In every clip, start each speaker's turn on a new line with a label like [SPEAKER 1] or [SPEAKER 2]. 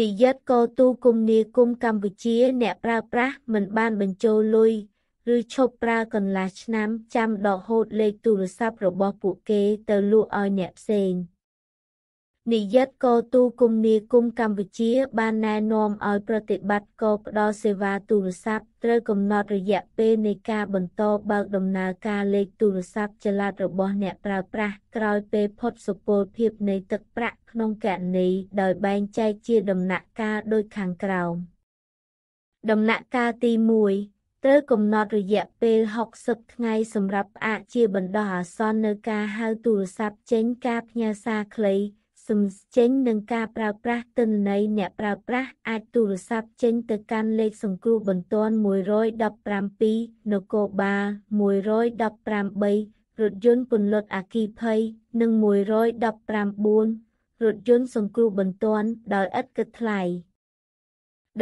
[SPEAKER 1] នាយកកោទូគមនាគមកម្ពុជាអ្នកប្រើប្រាស់មិនបានបញ្ចូលលុយឬឈប់ប្រើកន្លះឆ្នាំចាំដកហូតលេខទូរស័ព្ទរបស់ពួកគេទៅលក់ឲ្យអ្នកផ្សេង។នាយកកទូគមនាគមន៍កម្ពុជាបានណែនាំឲ្យប្រតិបត្តិកផ្ដល់សេវាទូរស័ព្ទត្រូវកំណត់រយៈពេលនៃការបន្តបើកដំណើរការលេខទូរស័ព្ទចល័តរបស់អ្នកប្រើប្រាស់ក្រោយពេលផុតសុពលភាពនៃទឹកប្រាក់ក្នុងករណីដោយបែងចែកជាដំណាក់កាលដូចខាងក្រោមដំណាក់កាលទី1ត្រូវកំណត់រយៈពេល60ថ្ងៃសម្រាប់ផ្អាកជាបណ្ដោះអាសន្ននៅការហៅទូរស័ព្ទចេញការផ្ញើសារខ្លីសម្ចេញនឹងការប្រើប្រាស់ទិន្នន័យអ្នកប្រើប្រាស់អាចទូរស័ព្ទចេញទៅកាន់លេខសង្គ្រោះបន្ទាន់117នគរបាល118រថយន្តពន្លត់អគិភ័យនិង119រថយន្តសង្គ្រោះបន្ទាន់ដោយឥតគិតថ្លៃ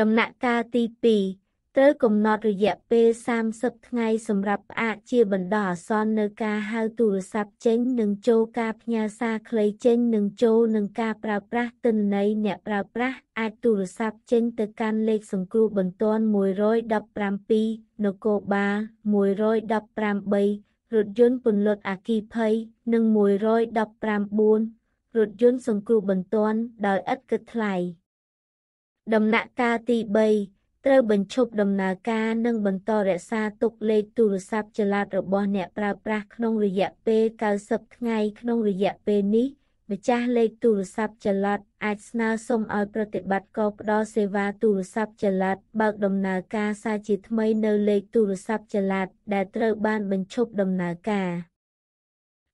[SPEAKER 1] ដំណាក់កាលទី2ត្រូវកំណត់រយៈពេល30ថ្ងៃសម្រាប់ផ្អាកជាបណ្ដោះអាសន្ននៅការហៅទូរស័ព្ទចេញនិងចូលការផ្ញើសារខ្លីចេញនិងចូលនិងការប្រើប្រាស់ទិន្នន័យអ្នកប្រើប្រាស់អាចទូរស័ព្ទចេញទៅកាន់លេខសង្គ្រោះបន្ទាន់117នគរបាល118រថយន្តពន្លត់អគ្គិភ័យនិង119រថយន្តសង្គ្រោះបន្ទាន់ដោយឥតគិតថ្លៃដំណាក់កាលទី3ត្រូវបញ្ឈប់ដំណើរការនិងបន្តរក្សាទុកលេខទូរស័ព្ទចល័តរបស់អ្នកប្រើប្រាស់ក្នុងរយៈពេល90ថ្ងៃក្នុងរយៈពេលនេះម្ចាស់លេខទូរស័ព្ទចល័តអាចស្នើសុំឲ្យប្រតិបត្តិការផ្ដល់សេវាទូរស័ព្ទចល័តបើកដំណើរការសារជាថ្មីនៅលេខទូរស័ព្ទចល័តដែលត្រូវបានបញ្ឈប់ដំណើរការ។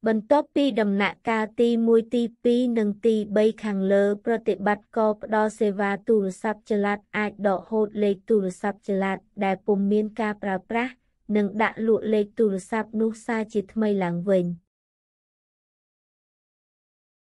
[SPEAKER 1] បន្ទាប់ពីដំណាក់កាលទី1ទី2និងទី3ខាងលើប្រតិបត្តិករផ្ដល់សេវាទូរស័ព្ទចល័តអាចដកហូតលេខទូរស័ព្ទចល័តដែលពុំមានការប្រើប្រាស់និងដាក់លក់លេខទូរស័ព្ទនោះសារជាថ្មីឡើងវិញ។